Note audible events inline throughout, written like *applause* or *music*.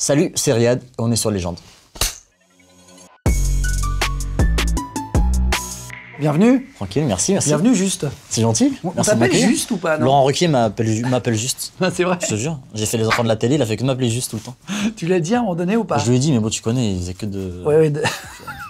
Salut, c'est Riyad, on est sur Légende. Bienvenue. Tranquille, merci, merci. Bienvenue, Juste. C'est gentil. On t'appelle Juste ou pas non Laurent Ruquier m'appelle m'appelle Juste. *laughs* c'est vrai. Je te jure. J'ai fait les enfants de la télé, il a fait que m'appeler Juste tout le temps. Tu l'as dit à un moment donné ou pas Je lui ai dit, mais bon, tu connais, il faisait que de. Ouais, ouais, de- *laughs*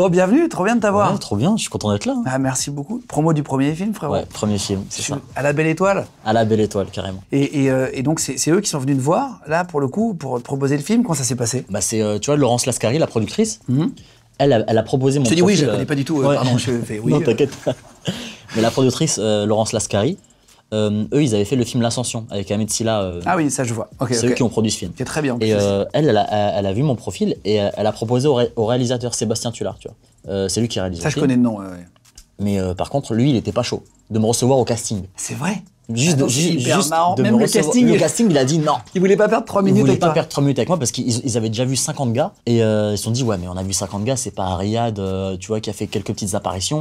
Oh, bienvenue, trop bien de t'avoir. trop bien, je suis content d'être là. Hein. Ah, merci beaucoup. Promo du premier film, frérot. Ouais, premier film, c'est ça. À la Belle Étoile À la Belle Étoile, carrément. Et, euh, donc, c'est eux qui sont venus te voir, là, pour le coup, pour proposer le film. Comment ça s'est passé Bah, c'est, euh, tu vois, Laurence Lascari, la productrice. Hum. elle, a, elle a proposé mon Je te dis oui, je ne connais pas du tout. Euh, pardon, je fais *laughs* oui. non, t'inquiète Mais la productrice, Laurence Lascari, euh, eux, ils avaient fait le film L'Ascension avec Amit Silla. Euh, ah oui, ça je vois. c'est eux qui ont produit ce film. C'est très bien. et euh, elle, elle a, vu mon profil et elle a proposé au, réalisateur Sébastien Tullard, tu vois. c'est lui qui réalise. Ça, le je connais le nom. Mais par contre, lui, il était pas chaud de me recevoir au casting. C'est vrai. Juste, juste de me recevoir. casting. casting, il a dit non. Il voulait pas perdre 3 minutes. avec Il voulait pas perdre 3 minutes avec moi parce qu'ils avaient déjà vu 50 gars et ils se sont dit ouais mais on a vu 50 gars, c'est pas Riyad, tu vois, qui a fait quelques petites apparitions,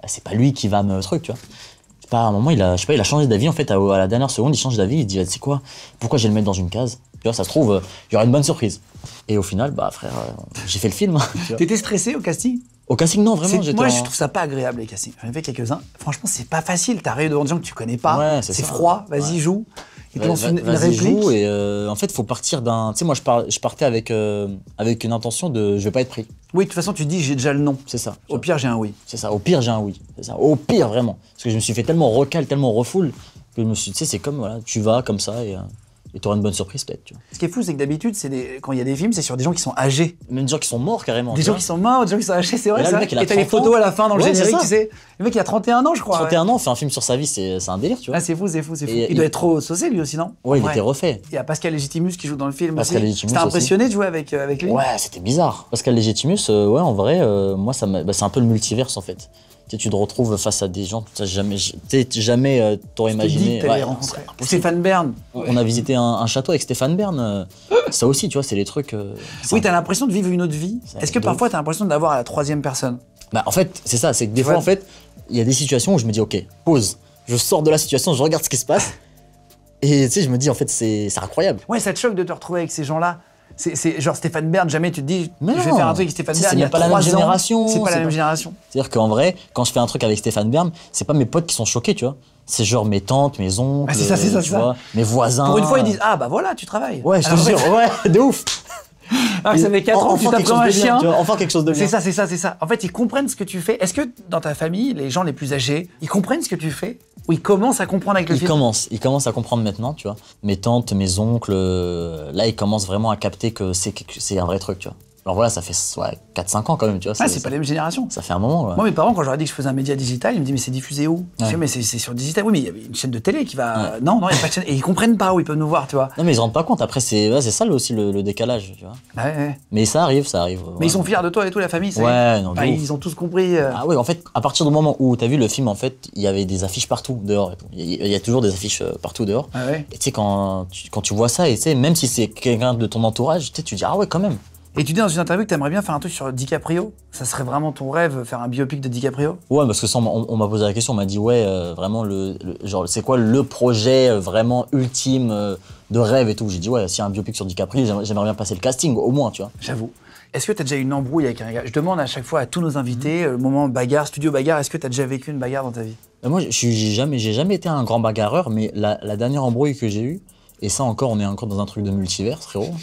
bah, c'est pas lui qui va me truc, tu vois pas, à un moment, il a, je il a changé d'avis en fait à, la dernière seconde, il change d'avis, il dit, quoi, pourquoi je le mettre dans une case Tu vois, ça se trouve, il y aura une bonne surprise. Et au final, bah frère, euh, j'ai fait le film. *laughs* T'étais stressé au casting au casting, non, vraiment. Moi, je trouve ça pas agréable, les castings. J'en ai fait quelques-uns. Franchement, c'est pas facile. T'arrives devant des gens que tu connais pas. c'est froid. Vas-y, joue. Vous y une, et euh, en fait, faut partir d'un. Tu sais, moi, je, je partais avec, euh, avec une intention de je vais pas être pris. Oui, de toute façon, tu dis j'ai déjà le nom. C'est ça. Au pire, j'ai un oui. C'est ça. Au pire, j'ai un oui. C'est ça. Au pire, vraiment. Parce que je me suis fait tellement recal, tellement refoule que je me suis dit, tu sais, c'est comme, voilà, tu vas comme ça et. Euh, et tu auras une bonne surprise peut-être. Ce qui est fou, c'est que d'habitude, quand il y a des films, c'est sur des gens qui sont âgés. Même des gens qui sont morts carrément. Des gens qui sont morts, des gens qui sont âgés, c'est vrai. ça. Le et les photos à la fin dans le générique, tu sais. Le mec, il a 31 ans, je crois. 31 ouais. ans, fait un film sur sa vie, c'est un délire, tu vois. Ah, c'est fou, c'est fou, c'est fou. Il, doit être trop saucé lui aussi, non Ouais, il était refait. Il y a Pascal Legitimus qui joue dans le film Pascal aussi. Legitimus. T'es impressionné de jouer avec, euh, avec lui Ouais, c'était bizarre. Pascal Legitimus, euh, ouais, en vrai, euh, moi, bah, c'est un peu le multiverse en fait. Tu, te retrouves face à des gens que tu jamais, jamais euh, t'aurais imaginé. Stéphane Bern. On a visité un, château avec Stéphane Bern. Euh, ça aussi, tu vois, c'est les trucs. Euh, oui oui, t'as l'impression de vivre une autre vie. Est-ce que parfois t'as l'impression d'avoir la troisième personne Bah, en fait, c'est ça. C'est que des fois, en fait, il y a des situations où je me dis, ok, pause. Je sors de la situation, je regarde ce qui se passe. Et tu sais, je me dis, en fait, c'est incroyable. Ouais, ça te choque de te retrouver avec ces gens-là. C'est genre Stéphane Bern, jamais tu te dis, mais je vais faire un truc avec Stéphane Bern. C'est pas, a la même génération. C'est pas la même génération. C'est-à-dire qu'en vrai, quand je fais un truc avec Stéphane Bern, c'est pas mes potes qui sont choqués, tu vois. C'est genre mes tantes, mes oncles, ah, euh, tu mes voisins. Pour une fois, ils disent Ah bah voilà, tu travailles. Ouais, je te jure, *laughs* ouais, de ouf. Ah, ça fait 4 ans que tu t'apprends un chien. enfin quelque chose de bien. C'est ça, c'est ça, c'est ça. En fait, ils comprennent ce que tu fais. Est-ce que dans ta famille, les gens les plus âgés, ils comprennent ce que tu fais oui, commence à comprendre avec le il commence à comprendre maintenant, tu vois. Mes tantes, mes oncles, euh, là, ils commencent vraiment à capter que c'est un vrai truc, tu vois. Alors voilà, ça fait soit 4-5 ans quand même, tu vois. Ah, c'est pas la même génération. Ça fait un moment. Moi, mes parents, quand j'aurais dit que je faisais un média digital, ils me disent Mais c'est diffusé où Je Mais c'est sur digital. Oui, mais il y a une chaîne de télé qui va. Non, non, il n'y a pas de chaîne. Et ils comprennent pas où ils peuvent nous voir, tu vois. Non, mais ils ne rendent pas compte. Après, c'est ça aussi le, décalage, tu vois. Mais ça arrive, ça arrive. Mais ils sont fiers de toi et tout, la famille, Ouais, non, Ils ont tous compris. Euh. Ah oui, en fait, à partir du moment où tu as vu le film, en fait, il y avait des affiches partout dehors. Il y, a toujours des affiches euh, partout dehors. Ah, et tu sais, quand, quand tu vois ça, et même si c'est quelqu'un de ton entourage, tu dis Ah ouais, quand même. Et tu dis dans une interview que tu aimerais bien faire un truc sur DiCaprio. Ça serait vraiment ton rêve, faire un biopic de DiCaprio Ouais, parce que ça, on, m'a posé la question, on m'a dit ouais, euh, vraiment le, genre, c'est quoi le projet euh, vraiment ultime euh, de rêve et tout. J'ai dit ouais, s'il y a un biopic sur DiCaprio, j'aimerais bien passer le casting, au moins, tu vois. J'avoue. Est-ce que tu as déjà eu une embrouille avec un gars Je demande à chaque fois à tous nos invités, mhm. moment bagarre, studio bagarre, est-ce que tu as déjà vécu une bagarre dans ta vie Moi, j'ai jamais, jamais été un grand bagarreur, mais la, dernière embrouille que j'ai eue, et ça encore, on est encore dans un truc de multivers, frérot. *laughs*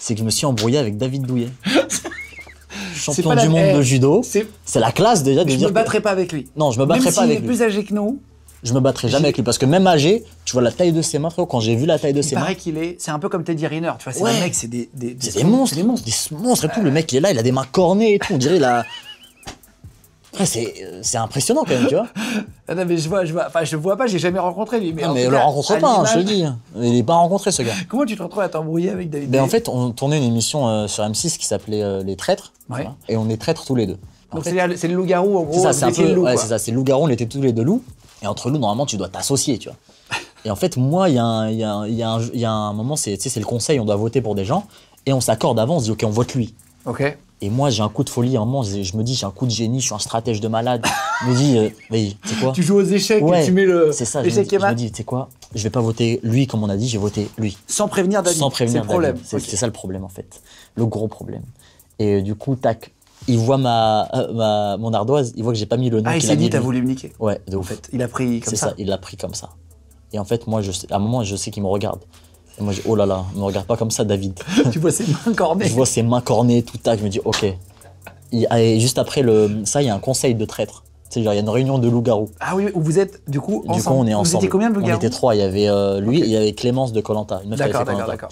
c'est que je me suis embrouillé avec David Douillet. *laughs* Champion du monde eh, de judo. C'est la classe déjà de je dire. Je me battrais pas avec lui. Non, je me battrai pas avec lui. est plus âgé que nous. Je me battrai jamais avec lui parce que même âgé, tu vois la taille de ses mains, frérot. Quand j'ai vu la taille de ses mains. Il paraît qu'il est. C'est un peu comme Teddy Riner, tu vois. C'est un mec, c'est des, des, des, monstres. Des monstres, des monstres et tout. Le mec, il est là, il a des mains cornées et tout. On dirait, il après, euh, c'est impressionnant quand même, tu vois. *laughs* Ah non, mais je vois, je vois, enfin, je vois pas, j'ai jamais rencontré lui. Mais, mais on le rencontre pas, hein, je te le dis. Il n'est pas rencontré, ce gars. *laughs* Comment tu te retrouves à t'embrouiller avec David ben, En fait, on tournait une émission euh, sur M6 qui s'appelait euh, Les Traîtres. et on est traîtres tous les deux. Donc, c'est le loup-garou, en gros. C'est ça, c'est le loup-garou, on était tous les deux loups. Et entre loups, normalement, tu dois t'associer, tu vois. *laughs* Et en fait, moi, il y, y, y, a un moment, c'est le conseil, on doit voter pour des gens. Et on s'accorde avant, on OK, on vote lui. OK. Et moi, j'ai un coup de folie en moi. Je me dis, j'ai un coup de génie, je suis un stratège de malade. Je me dit, euh, tu quoi Tu joues aux échecs et tu mets le. C'est ça, je me, dis, je me tu quoi Je vais pas voter lui comme on a dit, j'ai voté lui. Sans prévenir David. Sans prévenir C'est problème. C'est ça le problème en fait. Le gros problème. Et euh, du coup, tac. Il voit euh, ma, mon ardoise, il voit que j'ai pas mis le nom. Ah, il s'est dit, t'as voulu me niquer. Ouais, En fait, il a pris comme ça. C'est ça, il l'a pris comme ça. Et en fait, moi, je à un moment, je sais qu'il me regarde. Et moi, je dis, oh là là, ne me regarde pas comme ça, David. *laughs* tu vois ses mains cornées. je vois ses mains cornées, tout tac. Je me dis, ok. Et juste après le, ça, il y a un conseil de traître. Tu il y a une réunion de loups-garous. Ah oui, où vous êtes, du coup, Du coup, on est ensemble. Vous étiez combien de loups-garous On était trois. Il y avait euh, lui et il y avait Clémence de Colanta. D'accord, d'accord, d'accord.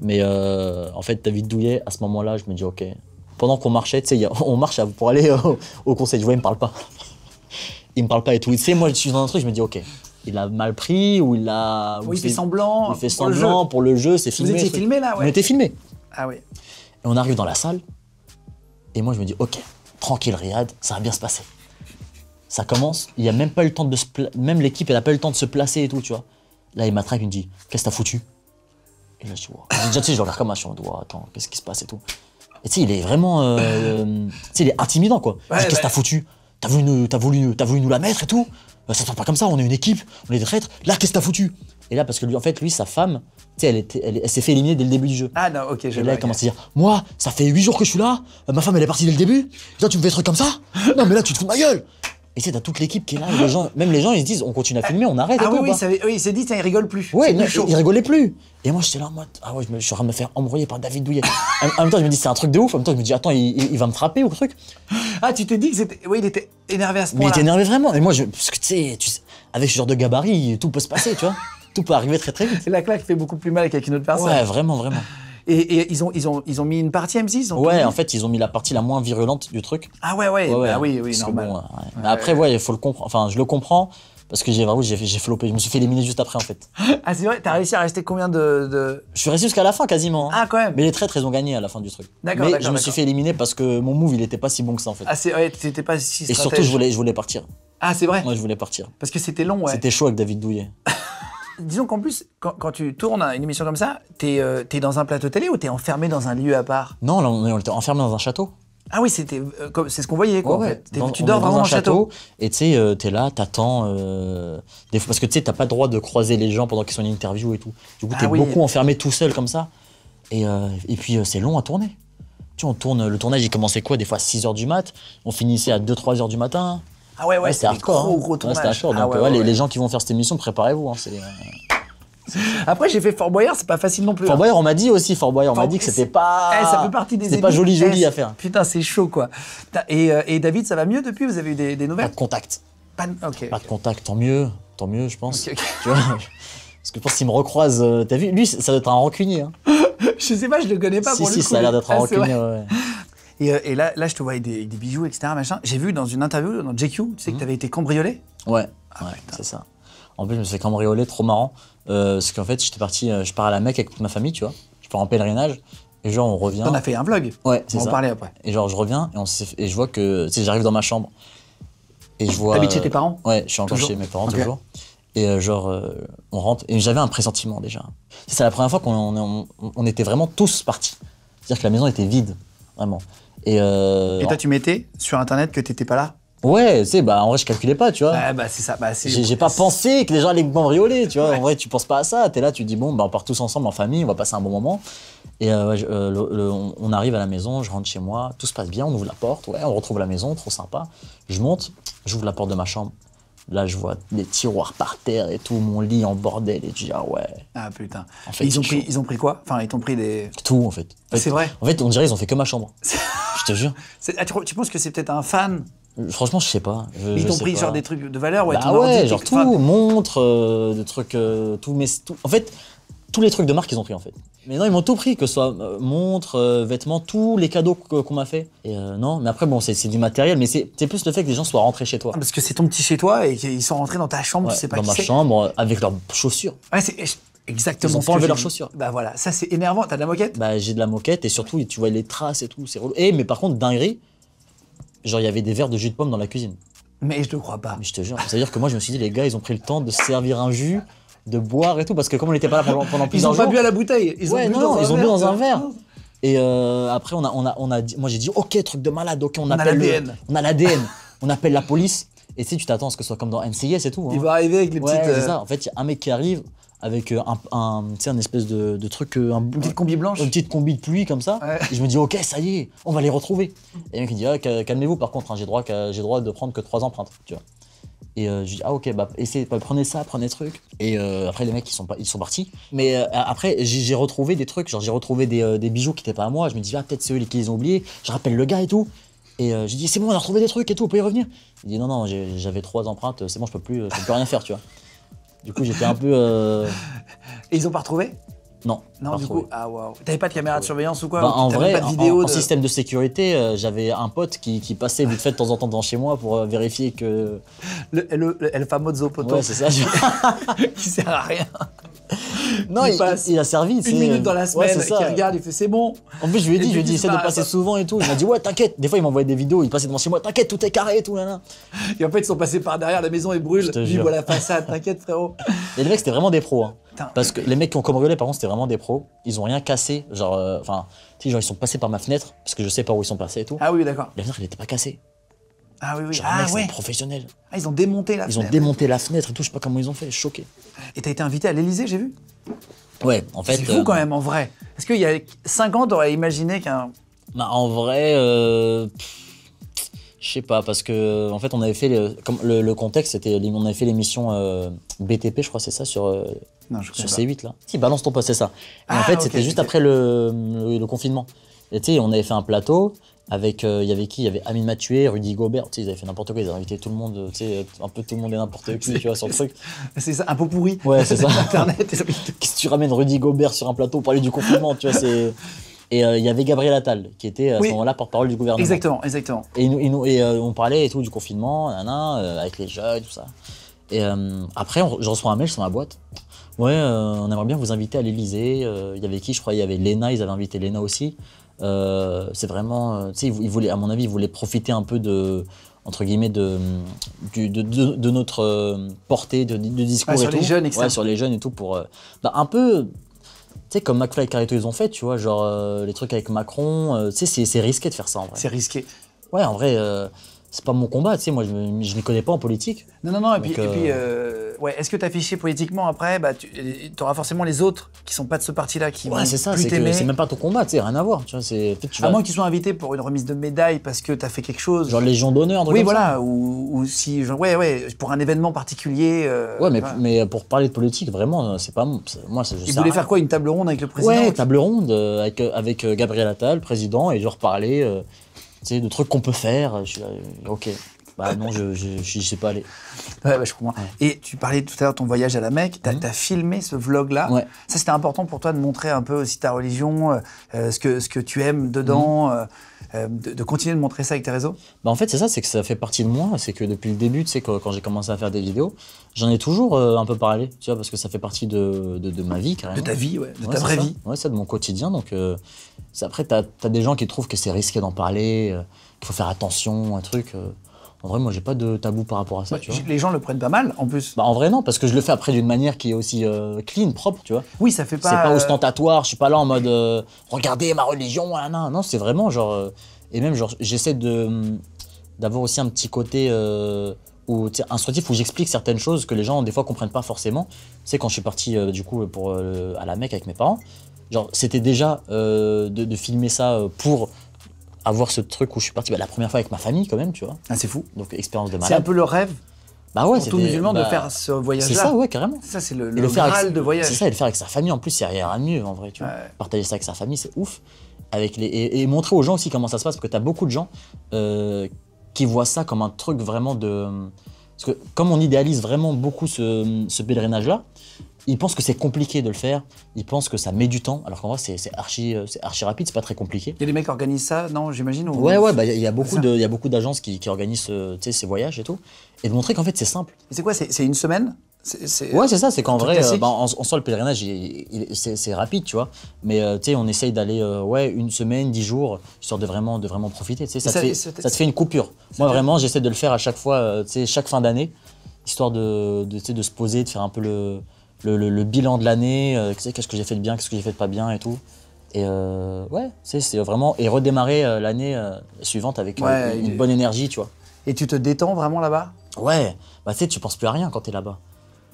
Mais euh, en fait, David Douillet, à ce moment-là, je me dis, ok. Pendant qu'on marchait, tu sais, *laughs* on marche pour aller euh, au conseil. Je vois, il me parle pas. *laughs* il me parle pas et tout. Tu sais, moi, je suis dans un truc, je me dis, ok, il a mal pris ou il a il fait semblant. Il fait pour semblant le pour le jeu, c'est filmé. Vous étiez filmé là, On était filmé. Ah oui. Et on arrive dans la salle et moi je me dis ok, tranquille Riyad, ça va bien se passer. Ça commence, il n'y a même pas eu le temps de se même l'équipe elle a pas eu le temps de se placer et tout, tu vois. Là il m'attrape, il me dit qu'est-ce que t'as foutu Et là je dis déjà tu sais je regarde comme un je suis attends qu'est-ce qui se passe et tout. Et tu sais il est vraiment, euh, *laughs* tu sais il est intimidant quoi. dit, qu'est-ce que t'as foutu T'as voulu, voulu, voulu nous la mettre et tout euh, ça se passe pas comme ça, on est une équipe, on est des traîtres, là qu'est-ce que t'as foutu Et là parce que lui en fait lui sa femme, tu elle, s'est fait éliminer dès le début du jeu. Ah non, ok, je Et là, elle commence à dire Moi, ça fait 8 jours que je suis là, euh, ma femme elle est partie dès le début, et tu me fais des comme ça Non mais là tu te fous de ma gueule et c'est t'as toute l'équipe qui est là, même les gens ils se disent on continue à filmer, on arrête. Ah oui, oui, oui, il s'est dit ils il plus. Oui, ils il, rigolait plus. Et moi j'étais là en mode ah ouais, je, me, suis en train de me faire embrouiller par David Douillet. en, même temps, je me dis c'est un truc de ouf, en même temps, je me dis attends, il, va me frapper ou truc. Ah, tu t'es dit que c'était. Oui, il était énervé à ce point-là. Mais il était énervé vraiment. Et moi, parce que tu sais, avec ce genre de gabarit, tout peut se passer, tu vois. Tout peut arriver très très vite. C'est la claque fait beaucoup plus mal qu'avec une autre personne. Ouais, vraiment, vraiment. Et, ils, ont, ils, ont, ils ont mis une partie M6 Ouais, en fait, ils ont mis la partie la moins virulente du truc. Ah ouais, ouais, ouais, bah oui, oui, normal. Bon, Mais après, ouais, il faut le comprendre. Enfin, je le comprends. Parce que j'ai j'ai flopé, je me suis fait éliminer juste après en fait. *laughs* Ah c'est vrai, t'as réussi à rester combien de, de... Je suis resté jusqu'à la fin quasiment. Hein. Ah quand même. Mais les traîtres ils ont gagné à la fin du truc. D'accord. Mais je me suis fait éliminer parce que mon move il était pas si bon que ça en fait. Ah c'est ouais, t'étais pas si. Et surtout je voulais je voulais partir. Ah c'est vrai. Moi je voulais partir. Parce que c'était long ouais. C'était chaud avec David Douillet. *laughs* disons qu'en plus, quand, tu tournes une émission comme ça, euh, t'es dans un plateau télé ou t'es enfermé dans un lieu à part Non, on était enfermé dans un château. Ah oui, c'était euh, c'est ce qu'on voyait quoi. tu dors dans un château, et tu sais euh, t'es là, t'attends parce que tu sais t'as pas le droit de croiser les gens pendant qu'ils sont en interview et tout. Du coup ah t'es beaucoup enfermé tout seul comme ça. Et, puis c'est long à tourner. Tu on tourne le tournage il commençait quoi des fois à 6 h du mat, on finissait à 2 3 h du matin. Ah ouais, ouais, c'est hardcore. Gros, gros les, gens qui vont faire cette émission, préparez-vous. Hein, euh, après, j'ai fait Fort Boyard, c'est pas facile non plus. Fort hein. Boyard, on m'a dit aussi, Fort Boyard, on m'a dit que c'était pas. Eh, ça fait partie des. c'est pas joli, joli à faire. Putain, c'est chaud, quoi. Euh, et, David, ça va mieux depuis Vous avez eu des, nouvelles Pas de contact. Pas de, contact, tant mieux, tant mieux, je pense. Parce que je pense qu'il me recroise. Euh, t'as vu Lui, ça doit être un rancunier. Hein. *laughs* je sais pas, je le connais pas si, le coup. ça a l'air d'être un ah, rancunier, ouais. Euh, et, là, là, je te vois avec des, bijoux, etc. Machin. J'ai vu dans une interview dans JQ, tu sais que mhm. tu avais été cambriolé. Ouais, ah, c'est ça. En plus, je me suis cambriolé, trop marrant. Euh, parce qu'en fait, j'étais parti, euh, je pars à la Mecque avec toute ma famille, tu vois. Je pars en pèlerinage. Et genre, on revient. On a fait un vlog. Ouais, c'est ça. On en parlait après. Et genre, je reviens et, on et je vois que. Tu j'arrive dans ma chambre. Et je vois. habites chez tes parents Ouais, je suis encore chez mes parents toujours. Et genre, on rentre. Et j'avais un pressentiment déjà. C'est la première fois qu'on on, on était vraiment tous partis. C'est-à-dire que la maison était vide, vraiment. Euh, Et, toi, tu mettais sur Internet que t'étais pas là Ouais, c'est bah en vrai je calculais pas, tu vois. Ouais, bah c'est ça, bah J'ai pas pensé que les gens allaient me tu vois. En vrai, tu penses pas à ça. T'es là, tu dis bon, bah on part tous ensemble en famille, on va passer un bon moment. Et euh, euh, on arrive à la maison, je rentre chez moi, tout se passe bien, on ouvre la porte, ouais, on retrouve la maison, trop sympa. Je monte, j'ouvre la porte de ma chambre, Là, je vois des tiroirs par terre et tout, mon lit en bordel. Et tu dis, ah ouais. Ah putain. ils, ont pris, ils ont pris quoi Enfin, ils t'ont pris des. Tout, en fait. c'est vrai. En fait, on dirait ils ont fait que ma chambre. je te jure. *laughs* Ah, tu, penses que c'est peut-être un fan Franchement, je sais pas. ils t'ont pris genre des trucs de valeur Ouais, bah ouais genre tout, montre, euh, des trucs, euh, tout, mais tout. En fait, tous les trucs de marque qu'ils ont pris en fait. Mais non, ils m'ont tout pris, que ce soit euh, montres, euh, vêtements, tous les cadeaux qu'on m'a fait. Et euh, non, mais après, bon, c'est du matériel, mais c'est plus le fait que les gens soient rentrés chez toi. Ah, parce que c'est ton petit chez toi et qu'ils sont rentrés dans ta chambre, tu sais pas Dans ma chambre, avec leurs chaussures. Ouais, c'est eh, exactement. Ils ont pas enlevé leurs chaussures. Bah voilà, ça c'est énervant. T'as de la moquette Bah j'ai de la moquette et surtout, tu vois les traces et tout, c'est relou. Et eh, mais par contre, dinguerie, genre il y avait des verres de jus de pomme dans la cuisine. Mais je te crois pas. Mais je te jure, c'est-à-dire que moi je me suis dit, les gars, ils ont pris le temps de servir un jus de boire et tout, parce que comme on n'était pas là pendant, plusieurs jours. Ils ont pas bu à la bouteille, ils ont bu dans, un ont verre, dans un verre. Et euh, après, on a, on a, on a moi j'ai dit, ok, truc de malade, ok, on, on appelle. l'ADN. on a l'ADN, on appelle la police. Et tu tu t'attends à ce que ce soit comme dans NCIS et tout. Hein. Il va arriver avec les petites. Euh, ça. En fait, il y a un mec qui arrive avec euh, un, un, un espèce de, truc. Un, une petite combi blanche. Une petite combi de pluie comme ça. Et je me dis, ok, ça y est, on va les retrouver. Et un mec, dit, ah, calmez-vous, par contre, hein, j'ai droit, j'ai droit de prendre que trois empreintes, tu vois. Et j'ai euh, je dis, ah ok, bah, essayez, prenez ça, prenez truc. Et euh, après, les mecs, ils sont, ils sont partis. Mais euh, après, j'ai retrouvé des trucs, genre j'ai retrouvé des, bijoux qui n'étaient pas à moi. Je me dis, ah peut-être c'est eux qui les ont oubliés. Je rappelle le gars et tout. Et je dis, c'est bon, on a retrouvé des trucs et tout, on peut y revenir. Il dit, non, non, j'avais trois empreintes, c'est bon, je peux plus, je peux plus rien faire, tu vois. Du coup, j'étais un peu. Et ils ont pas retrouvé non. du coup, ah, T'avais pas de caméra de surveillance ou quoi bah, En vrai, pas système de sécurité, euh, j'avais un pote qui, passait vite fait de temps en temps devant chez moi pour euh, vérifier que. Le, le, le, famoso c'est ça. *laughs* qui sert à rien. *laughs* non, il, passe il a servi. Une minute dans la euh, semaine, ça. il regarde, il fait c'est bon. En plus, je lui ai dit, je lui ai dit, essaie de passer souvent et tout. Il m'a dit, ouais, t'inquiète. Des fois, il m'envoyait des vidéos, il passait devant chez moi, t'inquiète, tout est carré et tout, là, là. Et en fait, ils sont passés par derrière, la maison et brûle. vois la façade, t'inquiète, frérot. Et les mecs, c'était vraiment des pros. Hein. Parce que les mecs qui ont cambriolé, par contre, c'était vraiment des pros. Ils ont rien cassé. Genre, euh, enfin, tu sais, genre, ils sont passés par ma fenêtre, parce que je sais pas où ils sont passés et tout. Ah oui, d'accord. La fenêtre, elle était pas cassée. Ah oui, oui. ah, professionnel. Ah, ils ont démonté la ils fenêtre. Ils ont démonté la fenêtre et tout, je sais pas comment ils ont fait, choqué. Et as été invité à l'Elysée, j'ai vu Ouais, en fait. C'est fou euh, quand même, en vrai. Est-ce qu'il y a 5 ans, t'aurais imaginé qu'un. Bah, en vrai. Euh... Je sais pas, parce que en fait, on avait fait le, comme le, le contexte, c'était on avait fait l'émission euh, BTP, je crois, c'est ça, sur, euh, sur C8 là. Si, balance ton poste, c'est ça. en ah, fait, c'était juste après le, le, confinement. Et tu sais, on avait fait un plateau avec, euh, il y avait qui Il y avait Amine Mathieu, Rudy Gobert, tu sais, ils avaient fait n'importe quoi, ils avaient invité tout le monde, tu sais, un peu tout le monde et n'importe qui, tu vois, sur le truc. *laughs* C'est ça, un peu pourri. Ouais, c'est ça. *laughs* Internet. Qu'est-ce que tu ramènes Rudy Gobert sur un plateau pour parler du confinement, tu vois, c'est... *laughs* Et euh, il y avait Gabriel Attal, qui était à ce moment-là porte-parole du gouvernement. Exactement, exactement. Et, euh, on parlait et tout du confinement, nanana, avec les jeunes, tout ça. Et après, je reçois un mail sur ma boîte. Ouais, on aimerait bien vous inviter à l'Elysée. Il y avait qui Je crois il y avait Léna, ils avaient invité Léna aussi. Euh, c'est vraiment, euh, tu sais, à mon avis, il voulait profiter un peu de, entre guillemets, de, de, de, notre euh, portée de, discours sur et les tout. jeunes, Ouais, sur les jeunes et tout pour, bah, un peu, tu sais, comme McFly et Carito, ils ont fait, tu vois, genre les trucs avec Macron, tu sais, c'est risqué de faire ça en vrai. C'est risqué. Ouais, en vrai, c'est pas mon combat, tu sais, moi je, ne connais pas en politique. Non, non, non, et puis, et puis ouais, est-ce que tu fiché politiquement après, bah, tu auras forcément les autres qui sont pas de ce parti-là qui ouais, c'est ça, c'est même pas ton combat, tu rien à voir. Tu vois, c'est, À moins qu'ils soient invités pour une remise de médaille parce que tu as fait quelque chose. Genre Légion d'honneur, Oui, voilà, Ou, ou, si, ouais, ouais, pour un événement particulier. Euh, ouais, mais, mais pour parler de politique, vraiment, c'est pas. Moi, c'est je Ils voulaient faire quoi Une table ronde avec le président Ouais, table ronde euh, avec, euh, avec Gabriel Attal, président, et genre parler de trucs qu'on peut faire. ok. Bah non, je je, je, sais pas aller. Ouais, je comprends. Et tu parlais tout à l'heure de ton voyage à la Mecque. Tu as, mhm. filmé ce vlog-là. Ça, c'était important pour toi de montrer un peu aussi ta religion, euh, euh, ce, que, ce que tu aimes dedans, mhm. euh, de, continuer de montrer ça avec tes réseaux bah, En fait, c'est ça, c'est que ça fait partie de moi. C'est que depuis le début, tu sais, quand, j'ai commencé à faire des vidéos, j'en ai toujours un peu parlé, tu vois, parce que ça fait partie de, de, ma vie, carrément. De ta vie, ouais, de ta vraie vie. Ouais, ça, de mon quotidien. Donc, après, tu as, as, des gens qui trouvent que c'est risqué d'en parler, qu'il faut faire attention, un truc. En vrai, moi, j'ai pas de tabou par rapport à ça. tu vois. Les gens le prennent pas mal, en plus. Bah, en vrai, non, parce que je le fais après d'une manière qui est aussi euh, clean, propre, tu vois. Oui, ça fait pas. C'est pas euh, ostentatoire. Je suis pas là en mode euh, regardez ma religion, ah, non, non, c'est vraiment genre et même genre j'essaie de hum, d'avoir aussi un petit côté instructif où j'explique certaines choses que les gens des fois comprennent pas forcément. C'est quand je suis parti du coup pour à la Mecque avec mes parents, genre c'était déjà de, de filmer ça pour avoir ce truc où je suis parti bah, la première fois avec ma famille quand même, tu vois. Ah, c'est fou. Donc expérience de malade. C'est un peu le rêve bah ouais, pour tout musulman de bah, faire ce voyage-là. C'est ça, ouais, carrément. Ça, c'est le, le, de voyage. C'est ça, et le faire avec sa famille, en plus, a rien de mieux, en vrai, tu vois. Partager ça avec sa famille, c'est ouf. Avec les, et, montrer aux gens aussi comment ça se passe, parce que tu as beaucoup de gens euh, qui voient ça comme un truc vraiment de... Parce que comme on idéalise vraiment beaucoup ce, ce pèlerinage-là, ils pensent que c'est compliqué de le faire, ils pensent que ça met du temps, alors qu'en vrai c'est archi, euh, archi rapide, c'est pas très compliqué. y Il a des mecs qui organisent ça, non, j'imagine ou... Ouais, ouais, bah, il y, y a beaucoup d'agences qui, qui, organisent euh, ces voyages et tout, et de montrer qu'en fait c'est simple. C'est quoi, c'est une semaine c'est ouais, c'est ça, c'est qu'en vrai, on euh, bah, en, le pèlerinage, c'est rapide, tu vois. Mais tu sais, on essaye d'aller ouais, une semaine, dix jours, histoire de vraiment, de vraiment profiter. Ça, ça, te fait, ça te fait une coupure. Moi, vraiment, j'essaie de le faire à chaque fois, tu sais, chaque fin d'année, histoire de, de, de se poser, de faire un peu le, le, le, bilan de l'année, euh, qu'est-ce que j'ai fait de bien, qu'est-ce que j'ai fait de pas bien et tout. Et euh, ouais, c'est vraiment. Et redémarrer euh, l'année suivante avec une, bonne énergie, tu vois. Et tu te détends vraiment là-bas Ouais, bah tu sais, tu penses plus à rien quand t'es là-bas.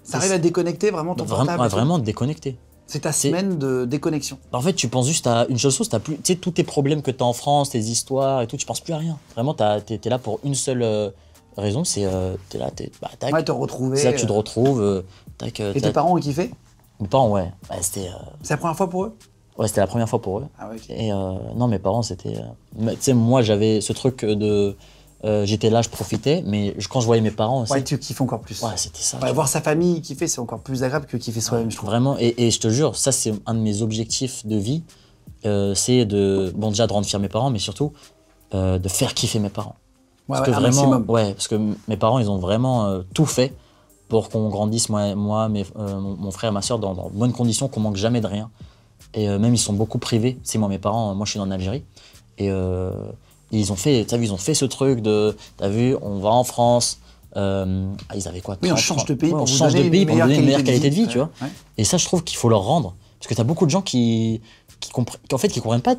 Ça arrive à déconnecter vraiment ton bah, portable Vraiment, déconnecter. C'est ta semaine de déconnexion. Bah, en fait, tu penses juste à une chose, as plus, tu sais, tous tes problèmes que tu as en France, tes histoires et tout, tu penses plus à rien. Vraiment, tu es là pour une seule raison, c'est euh, t'es là, t'es bah, Ouais, te retrouver. C'est là tu te retrouves. Et tes parents ont kiffé Mes parents, ouais. Bah, c'était. Euh, c'est la première fois pour eux Ouais, c'était la première fois pour eux. Ah et euh, non, mes parents, c'était. Euh, tu sais, moi, j'avais ce truc de. j'étais là, je profitais, mais quand je voyais mes parents aussi. Ouais, tu kiffes encore plus. Ouais, c'était ça. voir sa famille kiffer, c'est encore plus agréable que kiffer soi-même, je trouve. Vraiment, et, je te jure, ça, c'est un de mes objectifs de vie. c'est de. Bon, déjà, de rendre fier mes parents, mais surtout, de faire kiffer mes parents. Ouais, parce que vraiment, maximum. ouais, parce que mes parents, ils ont vraiment tout fait pour qu'on grandisse, moi, moi euh, mon, frère et ma soeur, dans, dans bonnes conditions, qu'on manque jamais de rien. Et euh, même, ils sont beaucoup privés. C'est moi, mes parents, moi, je suis en Algérie. Et euh, ils ont fait, t'as vu, ils ont fait ce truc de, t'as vu, on va en France. ils avaient quoi on change de pays pour, donner, de pays une pour meilleure qualité de vie, tu vois. Et ça, je trouve qu'il faut leur rendre. Parce que tu as beaucoup de gens qui, qui, qui en fait, qui comprennent pas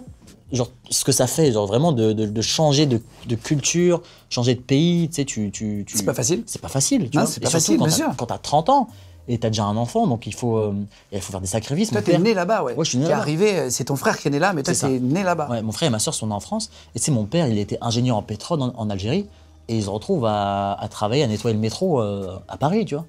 genre, ce que ça fait, genre vraiment de, de, changer de, culture, changer de pays, tu sais, tu... c'est pas facile C'est pas facile, tu ah, vois. C'est pas facile, quand Quand t'as 30 ans et t'as déjà un enfant, donc il faut, euh, il faut faire des sacrifices. Toi, t'es né là-bas, ouais. ouais je suis né arrivé, euh, c'est ton frère qui est né là, mais toi, t'es né là-bas. Ouais, mon frère et ma soeur sont nés en France, et tu sais, mon père, il était ingénieur en pétrole en, Algérie, et ils se retrouvent à, travailler, à nettoyer le métro euh, à Paris, tu vois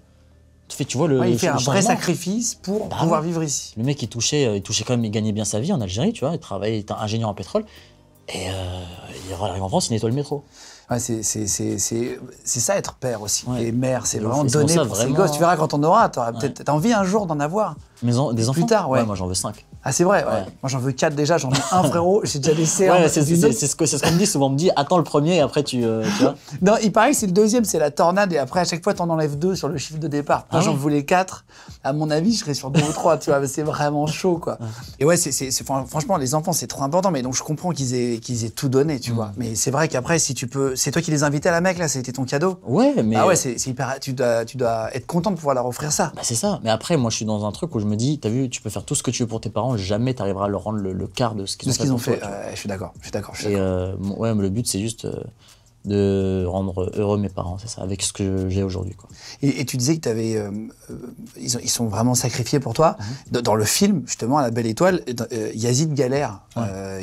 fais, le. il fait un vrai sacrifice hein. pour bah pouvoir vivre ici. Le mec, il touchait, euh, il touchait quand même, il gagnait bien sa vie en Algérie, tu vois. Il travaillait, il était ingénieur en pétrole. Et euh, il arrive en France, il nettoie le métro. c'est ça être père aussi. Et mère, c'est vraiment donner pour ses gosses. Tu verras hein. quand on aura, tu auras peut envie un jour d'en avoir. Mais des enfants Plus tard, ouais. Moi, j'en veux cinq. Ah, c'est vrai, Moi, j'en veux quatre déjà, j'en ai un *laughs* frérot, j'ai déjà laissé ouais, c'est ce qu'on ce me dit souvent. On me dit, attends le premier et après tu, euh, tu vois. *laughs* Non, il paraît que c'est le deuxième, c'est la tornade et après, à chaque fois, t'en enlèves deux sur le chiffre de départ. Moi, ah j'en voulais quatre. À mon avis, je serais sur deux ou trois, tu vois. C'est vraiment chaud, quoi. Et ouais, c'est franchement, les enfants, c'est trop important. Mais donc, je comprends qu'ils aient, qu'ils aient tout donné, tu mm. vois. Mais c'est vrai qu'après, si tu peux. C'est toi qui les invitais à la mec, là, c'était ton cadeau. Ouais, mais. Ah ouais, c'est hyper. Tu dois, tu dois être content de pouvoir leur offrir ça. Bah, c'est ça. Mais après, moi, je suis dans un truc où je me dis, t'as vu, tu peux faire tout ce que tu veux pour tes parents jamais tu arriveras à leur rendre le, quart de ce qu'ils ont, ont fait. je suis d'accord, je suis d'accord. Euh, ouais, mais le but, c'est juste euh, de rendre heureux mes parents, c'est ça, avec ce que j'ai aujourd'hui. Et, et, tu disais que tu avais, euh, ils, sont vraiment sacrifiés pour toi. Mhm. Dans, le film, justement, à La Belle Étoile, Yazid galère,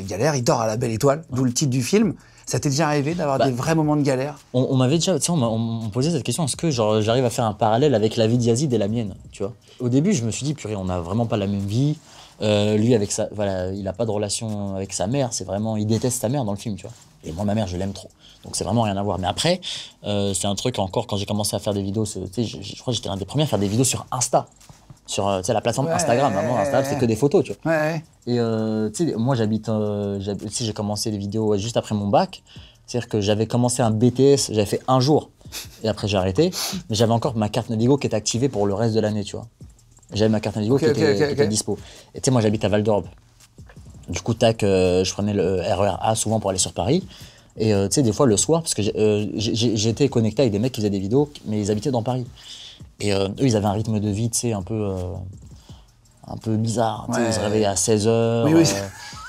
galère, il dort à La Belle Étoile, d'où le titre du film. Ça t'est déjà arrivé d'avoir bah, des vrais moments de galère On, m'avait déjà, posé on, posait cette question est-ce que j'arrive à faire un parallèle avec la vie de Yazid et la mienne, tu vois Au début, je me suis dit purée, on n'a vraiment pas la même vie. Euh, lui, avec sa, voilà, il n'a pas de relation avec sa mère. C'est vraiment, il déteste sa mère dans le film, tu vois. Et moi, ma mère, je l'aime trop. Donc, c'est vraiment rien à voir. Mais après, euh, c'est un truc encore, quand j'ai commencé à faire des vidéos, je, crois que j'étais l'un des premiers à faire des vidéos sur Insta. Sur euh, la plateforme Instagram. Avant, Instagram, c'est que des photos, tu vois. Et moi, j'habite. si j'ai commencé les vidéos juste après mon bac. C'est-à-dire que j'avais commencé un BTS, j'avais fait un jour. Et après, j'ai arrêté. Mais j'avais encore ma carte Navigo qui est activée pour le reste de l'année, tu vois. J'avais ma carte Navigo qui, était, dispo. Et tu sais, moi j'habite à Val d'Orbe. Du coup, tac, euh, je prenais le RER e A souvent pour aller sur Paris. Et euh, tu sais, des fois le soir, parce que euh, j'étais connecté avec des mecs qui faisaient des vidéos, mais ils habitaient dans Paris. Et eux, ils avaient un rythme de vie, tu sais, un peu un peu bizarre. Ils se réveillaient à 16h. Oui, *laughs*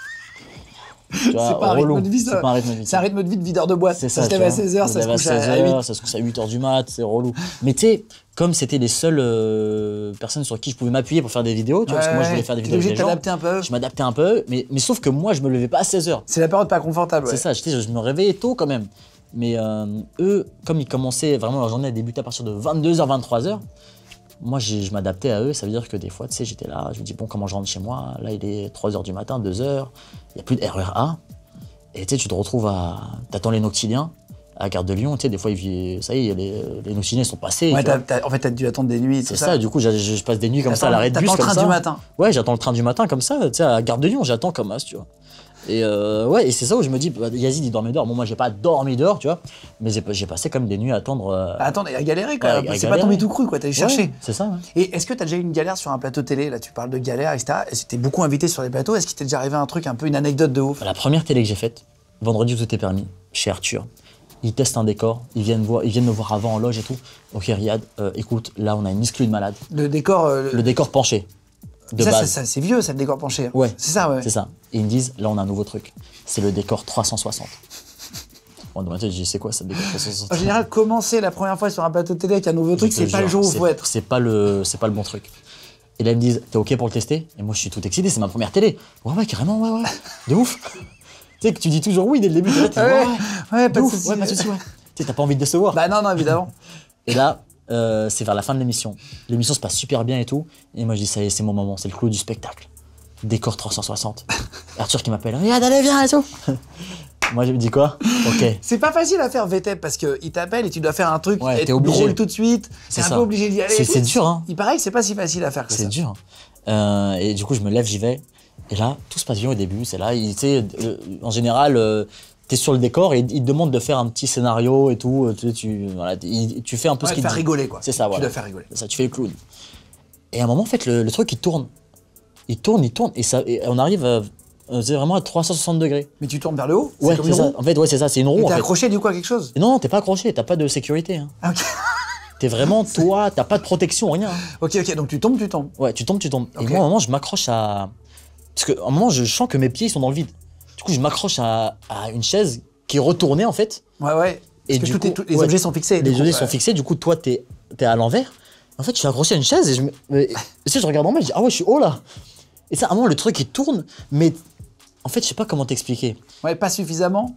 C'est pas, un rythme de vie, ça. C'est un rythme de vie de videur de boîte. Ça, ça, à 16h, ça se couche à, 16 heures, Ça se couche à 8h du mat, c'est relou. Mais tu sais, comme c'était les seules euh, personnes sur qui je pouvais m'appuyer pour faire des vidéos, tu vois, parce que moi je voulais faire des vidéos. avec de un peu. Je m'adaptais un peu, mais, mais sauf que moi je me levais pas à 16h. C'est la période pas confortable. C'est ça, je, je me réveillais tôt quand même. Mais euh, eux, comme ils commençaient vraiment leur journée à débuter à partir de 22h, 23h, moi, je m'adaptais à eux. Ça veut dire que des fois, tu sais, j'étais là, je me dis, bon, comment je rentre chez moi Là, il est 3h du matin, 2h, il n'y a plus de A, Et tu sais, tu te retrouves à. T'attends les noctiliens à gare de Lyon, tu sais, des fois, ils, ça y est, les, noctiliens sont passés. Ouais, en fait, t'as dû attendre des nuits. C'est ça, ça, du coup, je passe des nuits comme ça à l'arrêt de bus. le train ça. du matin. Ouais, j'attends le train du matin comme ça, tu sais, à gare de Lyon, j'attends comme as, tu vois. Et euh, ouais, et c'est ça où je me dis, bah, Yazid il dormait dehors. Bon, moi j'ai pas dormi dehors, tu vois, mais j'ai passé quand des nuits à attendre. à attendre et à galérer quoi. C'est pas tombé tout cru quoi, t'as allé chercher. c'est ça. Et est-ce que t'as déjà eu une galère sur un plateau télé Là, tu parles de galère, etc. Et ce t'es beaucoup invité sur les plateaux Est-ce qu'il t'est déjà arrivé un truc, un peu une anecdote de ouf La première télé que j'ai faite, vendredi vous était permis, chez Arthur. Ils testent un décor, ils viennent, voir, ils viennent me voir avant en loge et tout. Ok, Riyad, euh, écoute, là on a une exclue de malade. Le décor. Euh, le décor penché ça, c'est vieux, ça, le décor penché. Ouais. C'est ça, ouais. C'est ça. Et ils me disent, là, on a un nouveau truc. C'est le décor 360. Bon, dans ma tête, je dis, c'est quoi ça, décor 360 En général, commencer la première fois sur un plateau de télé avec un nouveau truc, c'est pas le jour où faut être. C'est pas, le, pas le bon truc. Et là, ils me disent, t'es OK pour le tester Et moi, je suis tout excité, c'est ma première télé. Ouais, ouais, carrément, ouais, ouais. De ouf. *laughs* tu sais que tu dis toujours oui dès le début. tu ouais, ouais, ouais, pas de Ouais, pas de ouais. Tu t'as pas envie de décevoir. Bah non, non, évidemment. Et là, euh, c'est vers la fin de l'émission. L'émission se passe super bien et tout. Et moi, je dis, ça y est, c'est mon moment, c'est le clou du spectacle. Décor 360. *laughs* Arthur qui m'appelle, Viens d'aller viens et tout. Moi, je me dis quoi Ok. C'est pas facile à faire VTEP parce qu'il t'appelle et tu dois faire un truc ouais, t'es obligé. tout de suite. C'est un obligé C'est dur, hein. Il paraît que c'est pas si facile à faire que ça. C'est dur. Euh, et du coup, je me lève, j'y vais. Et là, tout se passe bien au début. C'est là, il, euh, en général, sur le décor et il te de faire un petit scénario et tout. Euh, tu, tu, fais un peu ce qu'ils te rigoler, quoi. C'est ça, voilà. Tu dois faire rigoler. Ça, tu fais le clown. Et à un moment, en fait, le, truc, il tourne. Il tourne, il tourne. Et, ça, on arrive euh, vraiment à 360 degrés. Mais tu tournes vers le haut Ouais, c'est ça. En fait, ouais, c'est ça, c'est une roue. T'es accroché du coup à quelque chose Non, t'es pas accroché, t'as pas de sécurité. Hein. Ah, ok. *laughs* T'es vraiment toi, t'as pas de protection, rien. Hein. Ok, ok, donc tu tombes, tu tombes. Ouais, tu tombes, tu tombes. Et moi, à un moment, je m'accroche à. Parce qu'à un moment, je sens que mes pieds ils sont dans le vide. Du coup, je m'accroche à, une chaise qui est retournée, en fait. Ouais, ouais. Et Parce du que coup, les objets sont fixés. Les objets sont fixés, du coup, toi, t'es es à l'envers. En fait, je suis accroché à une chaise et je, me, si je regarde en bas, je dis, ah ouais, je suis haut là. Et ça, à un moment, le truc, il tourne, mais en fait, je sais pas comment t'expliquer. Ouais, pas suffisamment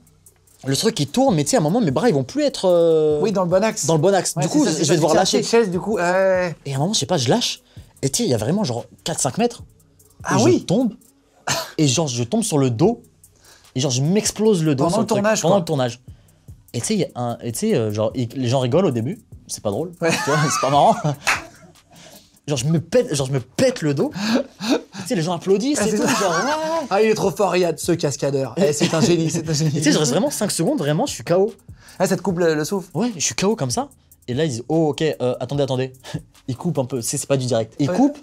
le truc il tourne, mais tu sais, à un moment, mes bras, ils vont plus être. Euh, oui, dans le bon axe. Dans le bon axe. du coup, je, vais devoir lâcher. Chaise, du coup, Et à un moment, je sais pas, je lâche. Et tu sais, il y a vraiment genre 4-5 mètres. Ah et oui. Je tombe. et genre, je tombe sur le dos. Et genre, je m'explose le dos. Pendant le, tournage. Pendant le tournage. Et tu sais, euh, genre, les gens rigolent au début. C'est pas drôle. C'est pas marrant. *laughs* genre, je me pète, genre, je me pète le dos. tu sais, les gens applaudissent ah, tout. Ah, il est trop fort, Riyad, ce cascadeur. Eh, c'est un génie, c'est un génie. Tu sais, je reste vraiment 5 secondes, vraiment, je suis KO. Ah, ça te coupe le, le souffle Ouais, je suis KO comme ça. Et là, ils disent, oh, ok, euh, attendez, attendez. *laughs* ils coupent un peu, c'est pas du direct. Ils coupe coupent.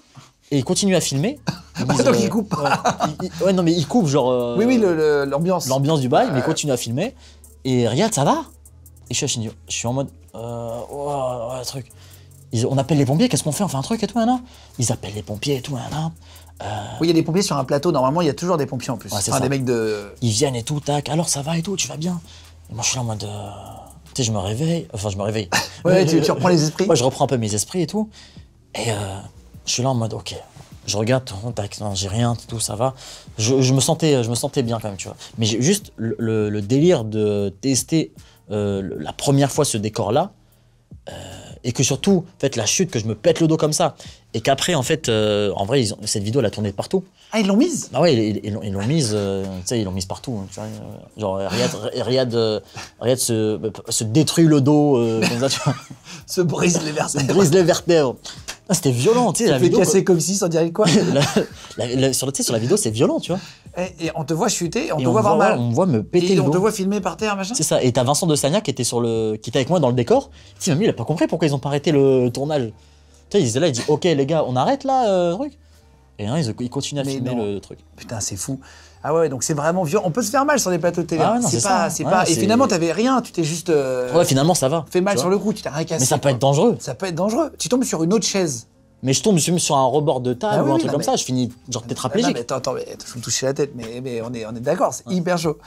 Et il continue à filmer. *laughs* Ils ah, Donc euh, coupe Ouais, non, mais il coupe, genre. Euh, oui, oui, l'ambiance. L'ambiance du bail, mais il continue à filmer. Et regarde, ça va Et je suis à Je suis en mode. Euh, truc. on appelle les pompiers, qu'est-ce qu'on fait On fait un truc et tout, Ils appellent les pompiers et tout, Euh... Oui, il y a des pompiers sur un plateau. Normalement, il y a toujours des pompiers en plus. des mecs de. Ils viennent et tout, tac. Alors ça va et tout, tu vas bien moi, je suis là en mode. Tu sais, je me réveille. Enfin, je me réveille. *laughs* Ouais, tu- tu reprends les esprits. Moi, je reprends un peu mes esprits et tout. Et euh, je suis là en mode, ok, je regarde, non, j'ai rien, tout, ça va. Je, me sentais, je me sentais bien quand même, tu vois. Mais juste le, délire de tester euh, la première fois ce décor-là, euh, et que surtout, en fait, la chute, que je me pète le dos comme ça, et qu'après, en fait, euh, en vrai, cette vidéo, elle a tourné partout. Ah, ils l'ont mise Ah ouais, ils, ils, l'ont mise, euh, tu sais, ils l'ont mise partout. Hein, euh, genre, Riyad, euh, Riyad, se, se, détruit le dos, comme ça, tu vois. *laughs* se brise les vertèbres. Se brise les vertèbres. Ah, c'était violent, tu sais, la vidéo. casser comme si, sans dire quoi. *laughs* la, la, sur, la vidéo, c'est violent, tu vois. Et, on te voit chuter, on te voit avoir mal. On voit me péter le dos. on te voit filmer par terre, machin. C'est ça. Et t'as Vincent de Sagna qui était, sur le, qui était avec moi dans le décor. Tu sais, même lui, il a pas compris pourquoi ils ont pas arrêté le tournage. Tu sais, il là, il dit, OK, les gars, on arrête là, truc ils, continuent à filmer le truc. Putain, c'est fou. Ah ouais, donc c'est vraiment violent. On peut se faire mal sur des plateaux télé. Ah c'est pas, Et finalement, t'avais rien. Tu t'es juste. Euh, ouais, finalement, ça va. Fait mal sur le coup. Tu t'es rien cassé. Mais ça peut être dangereux. Ça peut être dangereux. Tu tombes sur une autre chaise mais je tombe sur un rebord de table ah ou un truc comme ça, je finis genre ah, tétraplégique. mais attends, attends, je faut me toucher la tête, mais, on est, on est d'accord, c'est hyper chaud.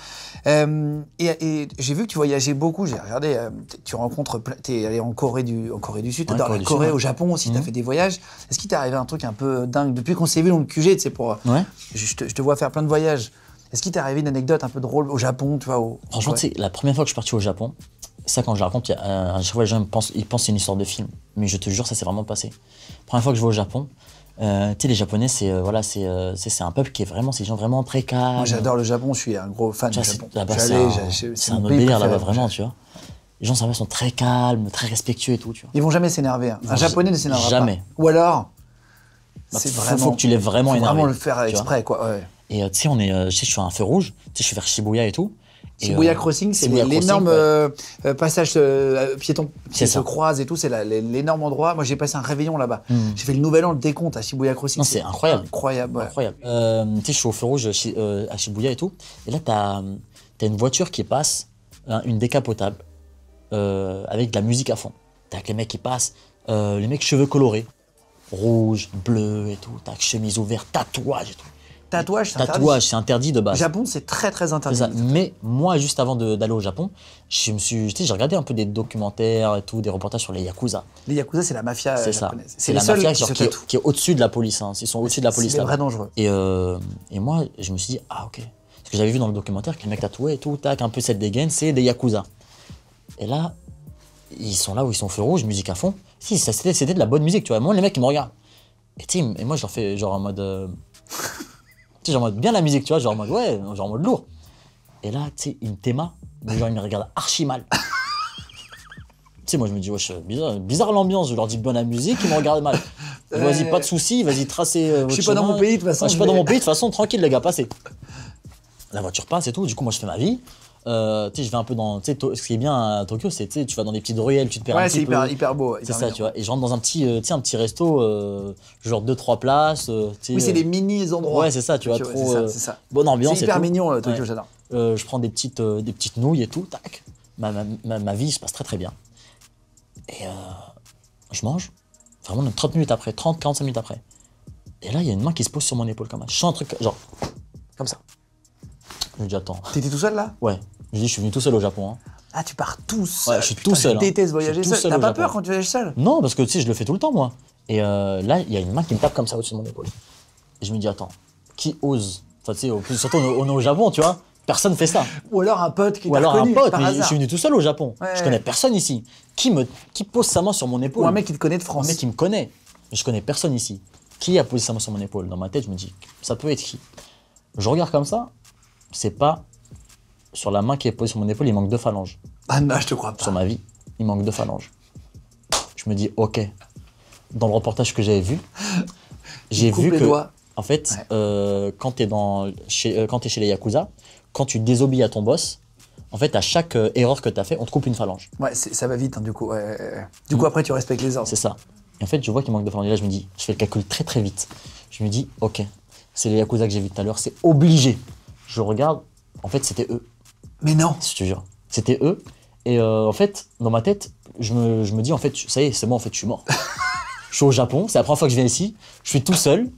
Euh, et, j'ai vu que tu voyageais beaucoup, j'ai regardé, euh, tu rencontres, t'es allé en Corée du, en Corée du Sud, ouais, Corée Corée, au Japon aussi, tu as mhm. fait des voyages. Est-ce qu'il t'est arrivé un truc un peu dingue depuis qu'on s'est vu dans le QG, tu sais, pour. Euh, ouais. je, te, vois faire plein de voyages. Est-ce qu'il t'est arrivé une anecdote un peu drôle au Japon, tu vois au... Franchement, c'est la première fois que je suis parti au Japon, ça, quand je raconte, y a, à chaque fois, les gens pensent, une histoire de film. Mais je te jure, ça s'est vraiment passé. Première fois que je vais au Japon, euh, tu sais, les Japonais, c'est euh, voilà, euh, c'est un peuple qui est vraiment, c'est des gens vraiment très calmes. Moi, j'adore le Japon, je suis un gros fan du Japon. Ah bah, c'est un, un délire là-bas, vraiment, tu vois. Les gens, ça sont très calmes, très respectueux et tout, tu vois. Ils vont jamais s'énerver. Hein. Un Japonais ne s'énervera pas. Jamais. Ou alors, bah, c'est vraiment. faut que tu l'aies vraiment énervé. Vraiment le faire exprès, quoi. Et tu sais, on est, je suis à un feu rouge, tu sais, je suis vers Shibuya et tout. Shibuya euh, Crossing, c'est l'énorme euh, euh, passage piéton qui se croise et tout, c'est l'énorme endroit. Moi, j'ai passé un réveillon là-bas. Hmm. J'ai fait le nouvel an, le décompte à Shibuya Crossing. C'est incroyable. Incroyable. incroyable. tu sais, je suis au feu rouge à Shibuya et tout. Et là, tu as, une voiture qui passe, hein, une décapotable, avec de la musique à fond. T'as les mecs qui passent, les mecs cheveux colorés, rouge, bleu et tout. T'as chemise ouverte, tatouage et tout. Tatouage, c'est interdit. interdit de base. Japon, c'est très très interdit. Mais moi, juste avant d'aller au Japon, je me suis, j'ai regardé un peu des documentaires et tout, des reportages sur les yakuza. Les yakuza, c'est la mafia euh, C'est ça. C'est la mafia qui, est, au-dessus de la police. Hein. Ils sont au-dessus de la police. C'est vrai dangereux. Euh, et, moi, je me suis dit, ah ok. Parce que j'avais vu dans le documentaire que les mecs tatoués et tout, tac, un peu cette dégaine, c'est des yakuza. Et là, ils sont là où ils sont feu rouge, musique à fond. Si, c'était de la bonne musique, tu vois. Moi, les mecs, ils me regardent. Et, moi, je leur fais genre en mode. Euh, tu sais, bien la musique, tu vois, genre en mode, ouais, genre en mode lourd. Et là, tu sais, il me genre il me regarde archi mal. *laughs* tu sais, moi je me dis, wesh, bizarre, bizarre l'ambiance, je leur dis bonne la musique, ils me regardent mal. Vas-y, pas de soucis, vas-y, tracez. Euh, je suis pas dans mon pays de toute façon. je suis pas dans mon pays de toute façon, tranquille les gars, passez. La voiture passe et tout, du coup, moi je fais ma vie. Euh, sais je vais un peu dans. Ce qui est bien à Tokyo, c'est que tu vas dans des petites ruelles, tu te perds un petit peu. Ouais, c'est hyper beau. C'est ça, tu vois. Et je rentre dans un petit, euh, un petit resto, euh, genre deux, trois places. oui, c'est des mini endroits. Ouais, c'est ça, tu vois. C'est trop, c'est ça. Bonne ambiance. C'est hyper mignon, Tokyo, j'adore. je prends des petites, des petites nouilles et tout, tac. Ma, ma, ma, ma vie se passe très très bien. Et je mange, vraiment 30 minutes après, 30-45 minutes après. Et là, il y a une main qui se pose sur mon épaule comme même. Je sens un truc, genre, comme ça. Je me dis, attends. T'étais tout seul là Ouais. Je dis, je suis venu tout seul au Japon. Hein. Ah, tu pars tout seul. Ouais, je suis tout seul. Hein. Je voyager seul. T'as pas peur quand tu voyages seul Non, parce que tu sais, je le fais tout le temps, moi. Et euh, là, il y a une main qui me tape comme ça au-dessus de mon épaule. Et je me dis, attends, qui ose Enfin, tu sais, surtout on est au Japon, tu vois. Personne fait ça. Ou alors un pote qui Ou alors un pote, mais je suis venu tout seul au Japon. je connais personne ici. Qui, me, qui pose sa main sur mon épaule Ou un mec qui te connaît de France. Un mec qui me connaît. je connais personne ici. Qui a posé sa main sur mon épaule Dans ma tête, je me dis, ça peut être qui Je regarde comme ça, c'est pas sur la main qui est posée sur mon épaule, il manque deux phalanges. Ah non, je te crois pas. Sur ma vie, il manque deux phalanges. Je me dis, ok. Dans le reportage que j'avais vu, *laughs* j'ai vu que, en fait, euh, quand tu es, dans, chez, euh, quand es chez les Yakuza, quand tu désobéis à ton boss, en fait, à chaque euh, erreur que tu as fait, on te coupe une phalange. Ouais, ça va vite, hein, du coup. du coup, mm. après, tu respectes les ordres. C'est ça. Et en fait, je vois qu'il manque de phalanges. là, je me dis, je fais le calcul très très vite. Je me dis, ok, c'est les Yakuza que j'ai vu tout à l'heure, c'est obligé je regarde, en fait, c'était eux. Mais non Si tu veux C'était eux. Et euh, en fait, dans ma tête, je me, je me dis, en fait, ça y est, c'est moi, en fait, je suis mort. *laughs* je suis au Japon, c'est la première fois que je viens ici, je suis tout seul.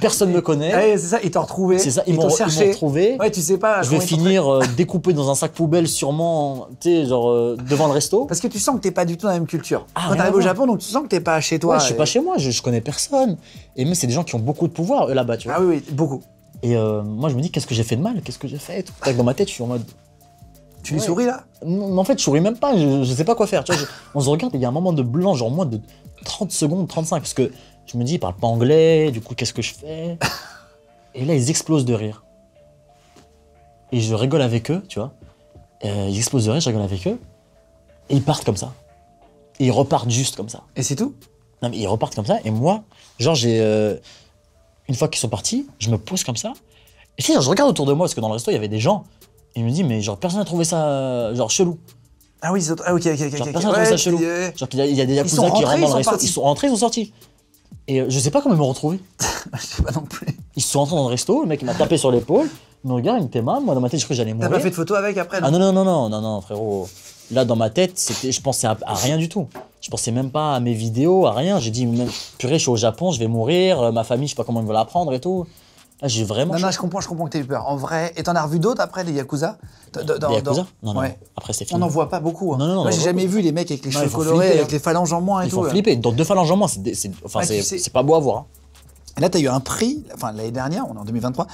Personne ne me connaît. Ah c'est ça, ils t'ont retrouvé. C'est ça, ils, ils m'ont retrouvé. Ouais, tu sais pas. Je vais finir euh, *laughs* découpé dans un sac poubelle, sûrement, tu sais, genre euh, devant le resto. Parce que tu sens que t'es pas du tout dans la même culture. Ah, Quand t'arrives au Japon, donc tu sens que t'es pas chez toi. Ouais, je suis pas chez moi, je, je connais personne. Et même, c'est des gens qui ont beaucoup de pouvoir, là-bas, tu ah vois. Ah oui, oui, beaucoup. Et euh, moi, je me dis, qu'est-ce que j'ai fait de mal Qu'est-ce que j'ai fait tout. Dans ma tête, je suis en mode. Tu lui souris là non, En fait, je souris même pas, je, je sais pas quoi faire. Tu vois, on se regarde et il y a un moment de blanc, genre moins de 30 secondes, 35, parce que je me dis, parle pas anglais, du coup, qu'est-ce que je fais *laughs* Et là, ils explosent de rire. Et je rigole avec eux, tu vois. Euh, ils explosent de rire, je rigole avec eux. Et ils partent comme ça. Et ils repartent juste comme ça. Et c'est tout Non, mais ils repartent comme ça. Et moi, genre, j'ai. Euh, une fois qu'ils sont partis, je me pose comme ça. Et je regarde autour de moi, parce que dans le resto, il y avait des gens. Et il me dit, mais genre, personne n'a trouvé ça, genre, chelou. Ah oui, ils ont... ah, ok, ok, ok. personne n'a trouvé ça chelou. Genre, il y, a, des yakuza qui rentrent dans le resto. Ils sont rentrés, ils sont sortis. Et euh, je sais pas comment ils m'ont retrouvé. *laughs* je sais pas non plus. Ils sont rentrés dans le resto, le mec il m'a tapé sur l'épaule, Mais me regarde, il me fait mal, moi dans ma tête je crois que j'allais mourir. T'as pas fait de photo avec après Ah non, non, non, non, non, non, frérot. Là, dans ma tête, c'était, je pensais à, rien du tout. Je pensais même pas à mes vidéos, à rien. J'ai dit, purée, je suis au Japon, je vais mourir, euh, ma famille, je sais pas comment ils vont l'apprendre et tout. Là, j'ai vraiment. Non, non, je comprends, je comprends que t'aies eu peur. En vrai, et t'en as revu d'autres après, les Yakuza Dans, Yakuza Non, non, après c'est fini. On n'en voit pas beaucoup. Hein. Non, non, Moi, j'ai jamais vu les mecs avec les cheveux colorés, avec les phalanges en moins et ils tout. Ils font flipper. Dans deux phalanges en moins, c'est, c'est... Enfin, c'est... c'est pas beau à voir. Hein là, tu as eu un prix, enfin l'année dernière, on est en 2023,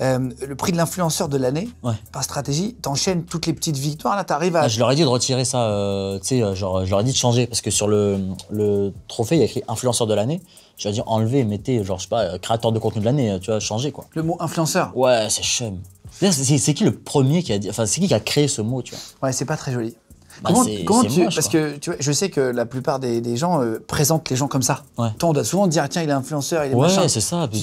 euh, le prix de l'influenceur de l'année par stratégie. T'enchaînes toutes les petites victoires, là, arrives à. Ah, je leur ai dit de retirer ça, euh, tu sais, euh, genre, je leur ai dit de changer, parce que sur le, le trophée, il y a écrit influenceur de l'année. Je leur ai dit enlever, mettez, genre, je sais pas, créateur de contenu de l'année, tu vois, changer quoi. Le mot influenceur Ouais, c'est chum. C'est qui le premier qui a dit, enfin, c'est qui qui a créé ce mot, tu vois Ouais, c'est pas très joli. Bah, comment, tu, parce que je sais que la plupart des, gens euh, présentent les gens comme ça. on doit souvent dire tiens, il est influenceur, il est machin. c'est ça. tu,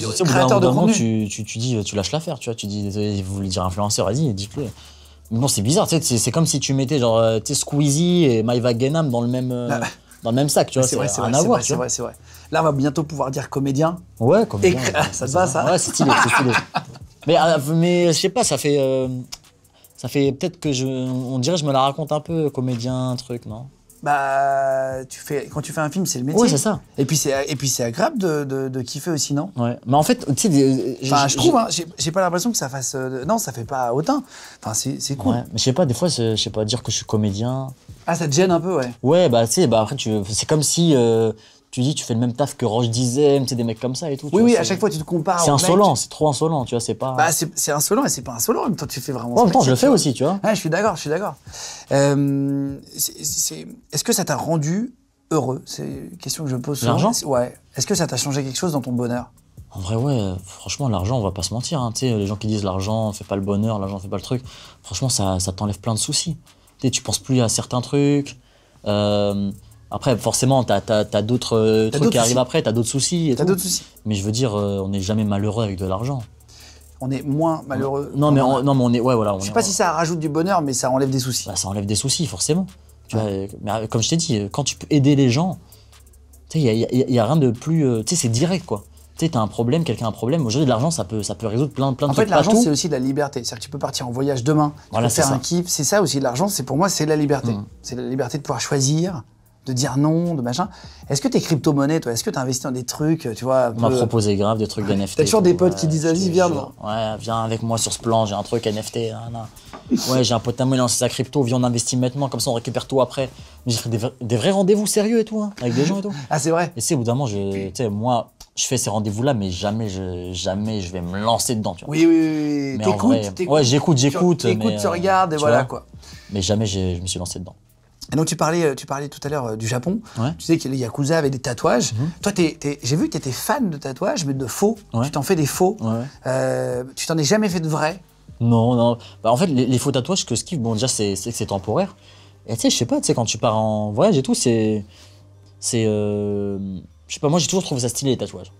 moment, tu, dis, tu lâches l'affaire, tu vois. Tu dis vous voulez dire influenceur, vas-y, dis le Mais c'est bizarre, c'est comme si tu mettais genre euh, Squeezie et Maïva Genam dans le même. Euh, ah. Dans le même sac, tu vois, c'est vrai, c'est vrai, Là, on va bientôt pouvoir dire comédien. Ouais, comédien. *laughs* ça te va, ça hein. Ouais, c'est stylé, c'est *laughs* Mais, mais je sais pas, ça fait. Ça fait peut-être que je. On dirait je me la raconte un peu, comédien, truc, non bah, tu fais, quand tu fais un film, c'est le métier. Oui, c'est ça. Et puis c'est, et puis c'est agréable de, de, kiffer aussi, non Ouais. Mais en fait, tu sais, euh, je trouve, hein, j'ai, pas l'impression que ça fasse. Euh, non, ça fait pas autant. Enfin, c'est, cool. Ouais. Mais je sais pas, des fois, je sais pas dire que je suis comédien. Ah, ça te gêne un peu, ouais. Ouais, bah, tu sais, bah après, tu, c'est comme si euh, tu dis, tu fais le même taf que Roche Dizem, c'est des mecs comme ça et tout. Oui, oui, à chaque fois, tu te compares. C'est insolent, c'est trop insolent, tu vois, c'est pas. Bah, c'est insolent et c'est pas insolent, en même temps, tu fais vraiment. en même temps, je le fais aussi, tu vois. Ouais, je suis d'accord, je suis d'accord. Euh, est-ce que ça t'a rendu heureux C'est une question que je me pose souvent. L'argent Ouais. Est-ce que ça t'a changé quelque chose dans ton bonheur en vrai, ouais, franchement, l'argent, on va pas se mentir. Hein. Les gens qui disent l'argent fait pas le bonheur, l'argent fait pas le truc, franchement, ça, ça t'enlève plein de soucis. tu tu penses plus à certains trucs. Euh, après, forcément, t'as as, as, d'autres euh, trucs qui arrivent après, t'as d'autres soucis. T'as d'autres soucis. Mais je veux dire, euh, on n'est jamais malheureux avec de l'argent. On est moins malheureux. Non, mais, on, non, mais on est. Ouais, voilà. je sais pas si ça rajoute du bonheur, mais ça enlève des soucis. Bah, ça enlève des soucis, forcément. Tu vois, mais euh, comme je t'ai dit, quand tu peux aider les gens, il n'y a, y a, rien de plus. Tu sais, c'est direct, quoi. Tu sais, as un problème, quelqu'un a un problème. Aujourd'hui, de l'argent, ça peut, ça peut résoudre plein, plein de trucs. En fait, l'argent, c'est aussi de la liberté. C'est-à-dire que tu peux partir en voyage demain, tu faire un kiff. C'est ça aussi, l'argent, c'est pour moi, c'est la liberté. Mm. C'est la liberté de pouvoir choisir, de dire non, de machin. Est-ce que t'es crypto-monnaie, toi Est-ce que t'investis dans des trucs, tu vois On m'a proposé grave des trucs d'NFT. T'as toujours des potes qui disent, vas viens. ouais, viens avec moi sur ce plan, j'ai un truc NFT. ouais, j'ai un pote à moi, il lance sa crypto, viens, on investit maintenant, comme ça on récupère tout après. J'ai fait des, vrais rendez-vous sérieux et tout, hein, avec des gens et tout. ah, c'est vrai. Et c'est au bout d'un moment, moi, je fais ces rendez-vous-là, mais jamais je, jamais je vais me lancer dedans, tu vois. Oui, oui, oui. T'écoutes, Ouais, j'écoute, j'écoute. T'écoutes, tu, euh, regardes et voilà, quoi. Mais jamais je me suis lancé dedans tu parlais, euh, tu parlais tout à l'heure euh, du Japon. Tu sais que les Yakuza avaient des tatouages. Mhm. Toi, j'ai vu que tu étais fan de tatouages, mais de faux. Tu t'en fais des faux. Euh, tu t'en es jamais fait de vrai. Non, non. Bah, en fait, les, faux tatouages que ce kiffe, bon, déjà, c'est que c'est temporaire. Et tu sais, je sais pas, tu sais, quand tu pars en voyage et tout, c'est. C'est. Je sais pas, moi, j'ai toujours trouvé ça stylé, les tatouages.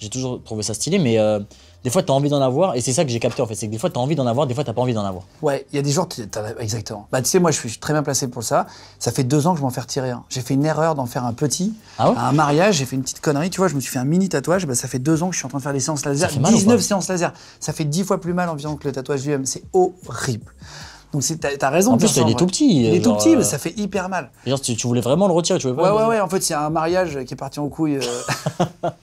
J'ai toujours trouvé ça stylé, mais des fois, tu as envie d'en avoir, et c'est ça que j'ai capté en fait. C'est que des fois, tu as envie d'en avoir, des fois, tu pas envie d'en avoir. Ouais, il y a des jours... exactement. Bah, tu sais, moi, je suis très bien placé pour ça. Ça fait deux ans que je m'en fais retirer un. Hein. J'ai fait une erreur d'en faire un petit. Ah à un mariage, j'ai fait une petite connerie, tu vois, je me suis fait un mini tatouage. Bah, ça fait deux ans que je suis en train de faire des séances laser. 19 séances laser. Ça fait dix fois plus mal environ que le tatouage du M. C'est horrible. Donc t'as as raison. En plus, il est hein. tout petit. Il est tout petit, euh, ça fait hyper mal. Genre, tu, voulais vraiment le retirer, tu veux pas Ouais, ouais, ouais. En fait, c'est un mariage qui est parti en couilles. Euh. *laughs*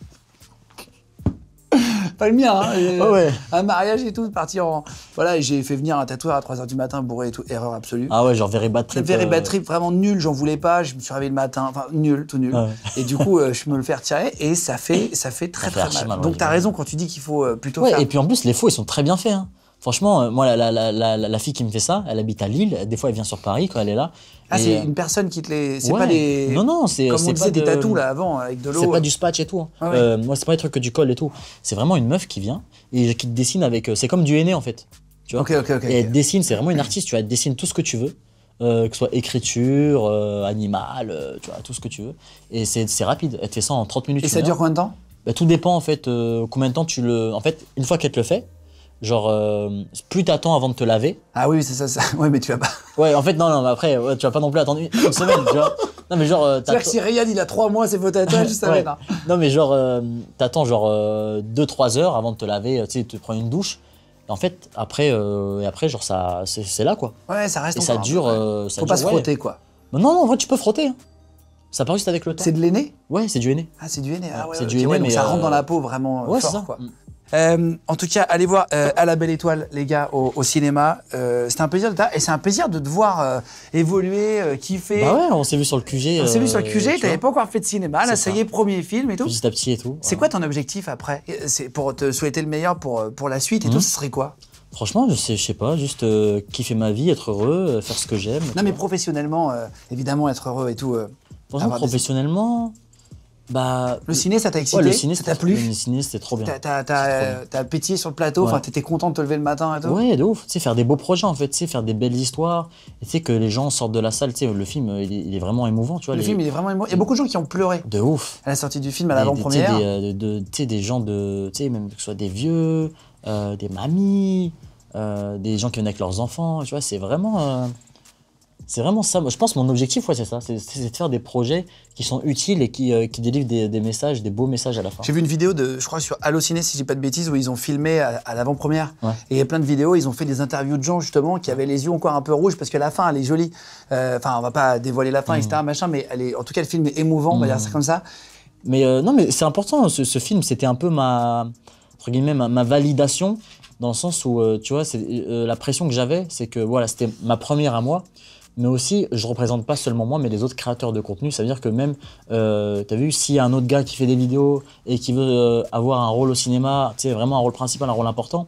pas le mien. Hein. Euh, un mariage et tout, partir en. Voilà, j'ai fait venir un tatoueur à 3h du matin bourré et tout. Erreur absolue. Ah ouais, genre verré batterie euh, vraiment nul, j'en voulais pas. Je me suis réveillé le matin, enfin nul, tout nul. Ah et du coup, euh, je me le fais tirer et ça fait, ça fait très très mal. Donc t'as raison quand tu dis qu'il faut plutôt. Ouais, et puis en plus, les faux, ils sont très bien faits. Hein. Franchement, euh, moi, la, fille qui me fait ça, elle habite à Lille. Des fois, elle vient sur Paris quand elle est là. Ah, c'est euh, une personne qui te les. C'est pas des. Non, non, c'est. Comme on des tatous là avant avec de l'eau. C'est pas du spatch et tout. Hein. Ah euh, moi, c'est pas des trucs que du col et tout. C'est vraiment une meuf qui vient et qui te dessine avec. C'est comme du aîné en fait. Tu vois Et elle te dessine, c'est vraiment une artiste, tu vois. Elle te dessine tout ce que tu veux. que ce soit écriture, animal, tu vois, tout ce que tu veux. Et c'est rapide, elle te fait ça en 30 minutes. Et ça dure combien de temps bah, Tout dépend en fait, combien de temps tu le. En fait, une fois qu'elle te le fait, Genre, euh, plus t'attends avant de te laver. Ah oui, c'est ça, ça. *laughs* Ouais, mais tu vas pas. Ouais, en fait, non, non, mais après, tu vas pas non plus attendre une, semaine, tu vois. Non, mais genre. Euh, C'est-à-dire que si Ryan, il a trois mois, c'est votre attache, ça Non, mais genre, euh, t'attends genre 2-3 heures avant de te laver, tu sais, tu prends une douche. en fait, après, et après genre, ça, c'est, là, quoi. Ouais, ça reste. Et ça dure. Ça Faut dure, pas se frotter, quoi. non, non, en vrai, tu peux frotter. Hein. Ça part juste avec le temps. C'est de l'aîné Ouais, c'est du aîné. Ah, c'est du aîné. Ah, c'est du aîné, mais ça rentre dans la peau vraiment. Ouais, fort, ça. quoi. Mm. Euh, en tout cas, allez voir euh, à la Belle Étoile, les gars, au, cinéma. Euh, c'était un plaisir de et c'est un plaisir de te voir évoluer, kiffer. Ah ouais, on s'est vu sur le QG. On s'est vu sur le QG. T'avais pas encore fait de cinéma. Là, ça y est, premier film et tout. Petit à petit et tout. C'est quoi ton objectif après C'est pour te souhaiter le meilleur pour pour la suite et tout. Mhm. Ce serait quoi Franchement, je sais, je sais pas, juste kiffer ma vie, être heureux, faire ce que j'aime. Non, mais professionnellement, évidemment, être heureux et tout. professionnellement. Bah, le ciné, ça t'a excité Le ciné, ça t'a plu Le ciné, c'était trop bien. T'as pétillé sur le plateau, enfin, t'étais content de te lever le matin et tout Ouais, de ouf. Tu sais, faire des beaux projets, en fait, tu sais, faire des belles histoires. Tu sais, que les gens sortent de la salle, tu sais, le film, il est, vraiment émouvant, tu vois. Le film, il est vraiment émouvant. Il y a beaucoup de gens qui ont pleuré. De ouf. À la sortie du film, à l'avant-première. des gens de. Tu même que ce soit des vieux, euh, des mamies, euh, des gens qui viennent avec leurs enfants, tu vois, c'est vraiment. Euh, c'est vraiment ça. je pense que mon objectif, c'est ça. C'est, de faire des projets qui sont utiles et qui, euh, qui délivrent des, messages, des beaux messages à la fin. J'ai vu une vidéo, de, je crois, sur Allociné, si je dis pas de bêtises, où ils ont filmé à, l'avant-première. Et il y a plein de vidéos, ils ont fait des interviews de gens, justement, qui avaient les yeux encore un peu rouges parce que la fin, elle est jolie. Euh, enfin, on on va pas dévoiler la fin, mm. etc., machin, mais elle est, en tout cas, le film est émouvant, on va dire mm. ça comme ça. Mais euh, non, mais c'est important, ce, film, c'était un peu ma, entre guillemets, ma validation, dans le sens où, tu vois, c'est, la pression que j'avais, c'est que, voilà, c'était ma première à moi mais aussi je représente pas seulement moi, mais les autres créateurs de contenu. Ça veut dire que même, euh, tu as vu, s'il y a un autre gars qui fait des vidéos et qui veut euh, avoir un rôle au cinéma, tu sais, vraiment un rôle principal, un rôle important,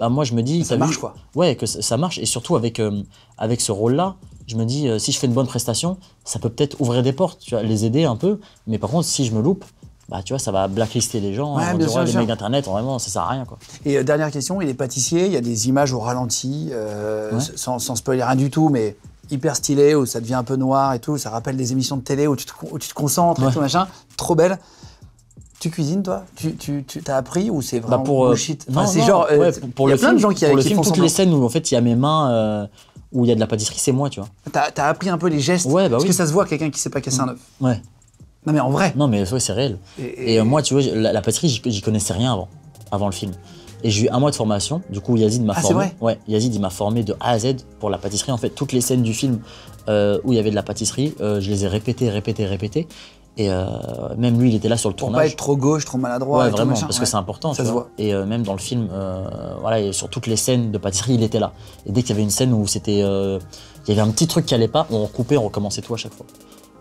bah moi je me dis. Ça marche quoi. Ouais, que ça, marche. Et surtout avec, euh, avec ce rôle-là, je me dis, si je fais une bonne prestation, ça peut peut-être ouvrir des portes, tu vois, les aider un peu. Mais par contre, si je me loupe, bah, tu vois, ça va blacklister les gens. les mecs d'internet, vraiment, ça sert à rien. Quoi. Et dernière question, il est pâtissier, il y a des images au ralenti, sans, sans spoiler rien du tout, mais hyper stylé, où ça devient un peu noir et tout, ça rappelle des émissions de télé où tu te, concentres et tout machin, trop belle. Tu cuisines toi Tu, tu, appris ou c'est bah, vraiment bah pour, c'est genre ouais, pour, plein de gens qui, pour le film, toutes les scènes où en fait il y a mes mains euh, où il y a de la pâtisserie, c'est moi, tu vois. T'as appris un peu les gestes ouais, bah que ça se voit quelqu'un qui sait pas casser un œuf. Mm. Ouais. Non mais en vrai. Non mais c'est réel. Euh, et, moi, tu vois, la, la pâtisserie, j'y connaissais rien avant, avant le film. Et j'ai eu un mois de formation. Du coup, Yazid m'a ah, formé. m'a formé de A à Z pour la pâtisserie. En fait, toutes les scènes du film euh, où il y avait de la pâtisserie, euh, je les ai répétées, répétées, répétées. Et euh, même lui, il était là sur le tournage. Pour pas être trop gauche, trop maladroit. Ouais, vraiment, parce que c'est important. Ça Et même dans le film, voilà, sur toutes les scènes de pâtisserie, il était là. Et dès qu'il y avait une scène où c'était, il y avait un petit truc qui allait pas, on recoupait, on recommençait tout à chaque fois.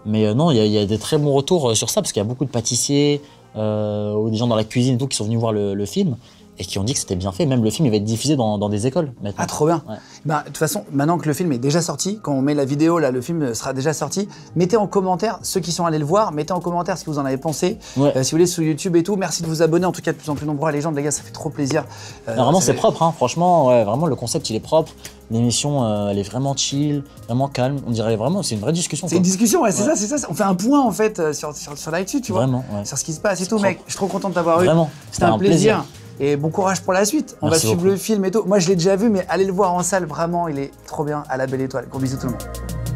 Mais non, il y, a des très bons retours sur ça parce qu'il y a beaucoup de pâtissiers ou des gens dans la cuisine et tout qui sont venus voir le film et qui ont dit que c'était bien fait. Même le film, il va être diffusé dans, des écoles maintenant. Ah, trop bien. Bah, de toute façon, maintenant que le film est déjà sorti, quand on met la vidéo, là, le film sera déjà sorti. Mettez en commentaire ceux qui sont allés le voir, mettez en commentaire ce que vous en avez pensé. Euh, si vous voulez, sur YouTube et tout. Merci de vous abonner. En tout cas, de plus en plus nombreux à les gens, les gars, ça fait trop plaisir. Euh, vraiment, c'est propre, hein. franchement. Ouais, vraiment, le concept, il est propre. L'émission, euh, elle est vraiment chill, vraiment calme. On dirait vraiment, c'est une vraie discussion. C'est une discussion, ouais, c'est ça, c'est ça. On fait un point, en fait, sur, sur, l'actu, tu vois. Vraiment, Sur ce qui se passe et tout, mec. Je suis trop content de t'avoir eu. Vraiment. C'était un, plaisir. Et bon courage pour la suite. On va suivre le film et tout. Moi, je l'ai déjà vu, mais allez le voir en salle, vraiment, il est trop bien à la belle étoile. Gros bisous tout le monde.